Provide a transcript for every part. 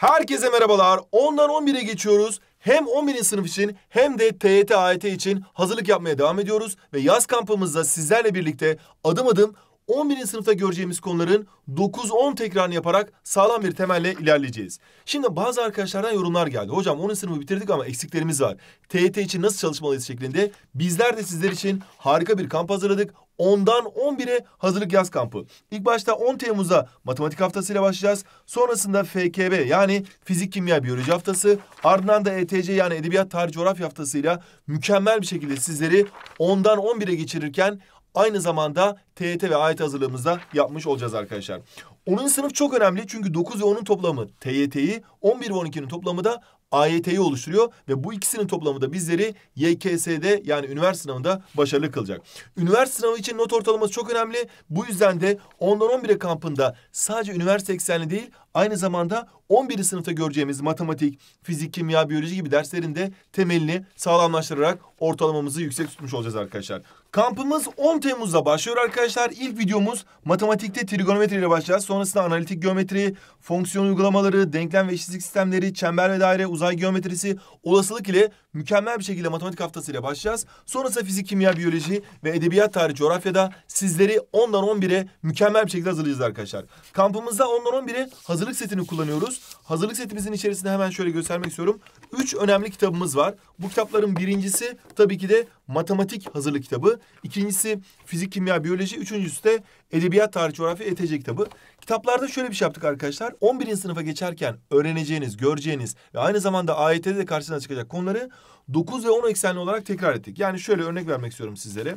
Herkese merhabalar. 10'dan 11'e geçiyoruz. Hem 11. sınıf için hem de TYT AYT için hazırlık yapmaya devam ediyoruz ve yaz kampımızda sizlerle birlikte adım adım 11. sınıfta göreceğimiz konuların 9-10 tekrarını yaparak sağlam bir temelle ilerleyeceğiz. Şimdi bazı arkadaşlardan yorumlar geldi. Hocam 10. sınıfı bitirdik ama eksiklerimiz var. TYT için nasıl çalışmalıyız şeklinde. Bizler de sizler için harika bir kamp hazırladık. 10'dan 11'e hazırlık yaz kampı. İlk başta 10 Temmuz'a matematik haftasıyla başlayacağız. Sonrasında FKB yani fizik, kimya, biyoloji haftası. Ardından da ETC yani edebiyat, tarih, coğrafya haftasıyla mükemmel bir şekilde sizleri 10'dan 11'e geçirirken aynı zamanda TYT ve AYT hazırlığımızda yapmış olacağız arkadaşlar. 10. sınıf çok önemli çünkü 9 ve 10'un toplamı TYT'yi, 11 ve 12'nin toplamı da AYT'yi oluşturuyor ve bu ikisinin toplamı da bizleri YKS'de yani üniversite sınavında başarılı kılacak. Üniversite sınavı için not ortalaması çok önemli. Bu yüzden de 10'dan 11'e kampında sadece üniversite eksenli değil aynı zamanda 11. sınıfta göreceğimiz matematik, fizik, kimya, biyoloji gibi derslerin de temelini sağlamlaştırarak ortalamamızı yüksek tutmuş olacağız arkadaşlar. Kampımız 10 Temmuz'da başlıyor arkadaşlar arkadaşlar ilk videomuz matematikte trigonometri ile başlayacağız. Sonrasında analitik geometri, fonksiyon uygulamaları, denklem ve eşitlik sistemleri, çember ve daire, uzay geometrisi, olasılık ile mükemmel bir şekilde matematik haftasıyla başlayacağız. Sonrasında fizik, kimya, biyoloji ve edebiyat, tarih, coğrafyada sizleri 10'dan 11'e mükemmel bir şekilde hazırlayacağız arkadaşlar. Kampımızda 10'dan 11'e hazırlık setini kullanıyoruz. Hazırlık setimizin içerisinde hemen şöyle göstermek istiyorum. 3 önemli kitabımız var. Bu kitapların birincisi tabii ki de matematik hazırlık kitabı. ikincisi fizik, kimya, biyoloji. Üçüncüsü de edebiyat, tarih, coğrafya, ETC kitabı. Kitaplarda şöyle bir şey yaptık arkadaşlar. 11. sınıfa geçerken öğreneceğiniz, göreceğiniz ve aynı zamanda AYT'de de karşısına çıkacak konuları 9 ve 10 eksenli olarak tekrar ettik. Yani şöyle örnek vermek istiyorum sizlere.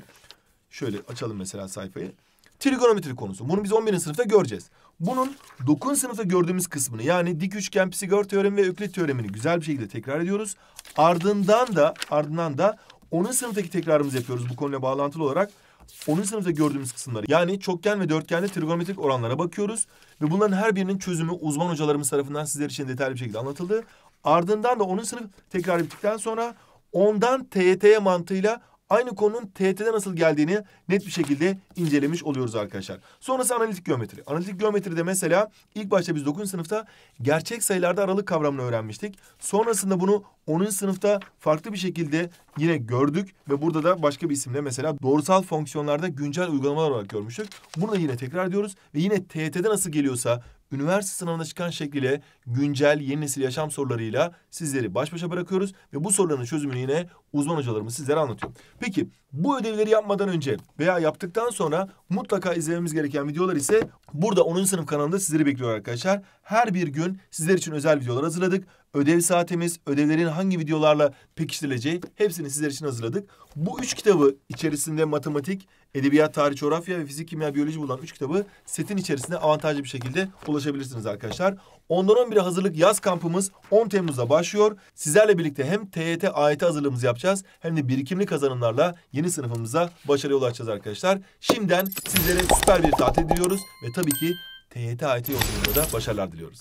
Şöyle açalım mesela sayfayı. Trigonometri konusu. Bunu biz 11. sınıfta göreceğiz. Bunun 9. sınıfta gördüğümüz kısmını yani dik üçgen Pisagor teoremi ve Öklit teoremini güzel bir şekilde tekrar ediyoruz. Ardından da ardından da 10. sınıftaki tekrarımızı yapıyoruz bu konuyla bağlantılı olarak. 10. sınıfta gördüğümüz kısımları yani çokgen ve dörtgenli trigonometrik oranlara bakıyoruz. Ve bunların her birinin çözümü uzman hocalarımız tarafından sizler için detaylı bir şekilde anlatıldı. Ardından da 10. sınıf tekrar bittikten sonra ondan TYT'ye mantığıyla aynı konunun TET'de nasıl geldiğini net bir şekilde incelemiş oluyoruz arkadaşlar. Sonrası analitik geometri. Analitik geometride mesela ilk başta biz 9. sınıfta gerçek sayılarda aralık kavramını öğrenmiştik. Sonrasında bunu 10. sınıfta farklı bir şekilde yine gördük ve burada da başka bir isimle mesela doğrusal fonksiyonlarda güncel uygulamalar olarak görmüştük. Bunu da yine tekrar ediyoruz ve yine TET'de nasıl geliyorsa üniversite sınavına çıkan şekliyle güncel yeni nesil yaşam sorularıyla sizleri baş başa bırakıyoruz ve bu soruların çözümünü yine uzman hocalarımız sizlere anlatıyor. Peki bu ödevleri yapmadan önce veya yaptıktan sonra mutlaka izlememiz gereken videolar ise burada 10. sınıf kanalında sizleri bekliyor arkadaşlar. Her bir gün sizler için özel videolar hazırladık. Ödev saatimiz, ödevlerin hangi videolarla pekiştirileceği hepsini sizler için hazırladık. Bu üç kitabı içerisinde matematik, edebiyat, tarih, coğrafya ve fizik, kimya, biyoloji bulunan üç kitabı setin içerisinde avantajlı bir şekilde ulaşabilirsiniz arkadaşlar. Ondan 11'e hazırlık yaz kampımız 10 Temmuz'da başlıyor. Sizlerle birlikte hem TYT, AYT hazırlığımızı yapacağız hem de birikimli kazanımlarla yeni yeni sınıfımıza başarıya ulaşacağız arkadaşlar. Şimdiden sizlere süper bir tatil diliyoruz ve tabii ki TYT IT yolculuğunda da başarılar diliyoruz.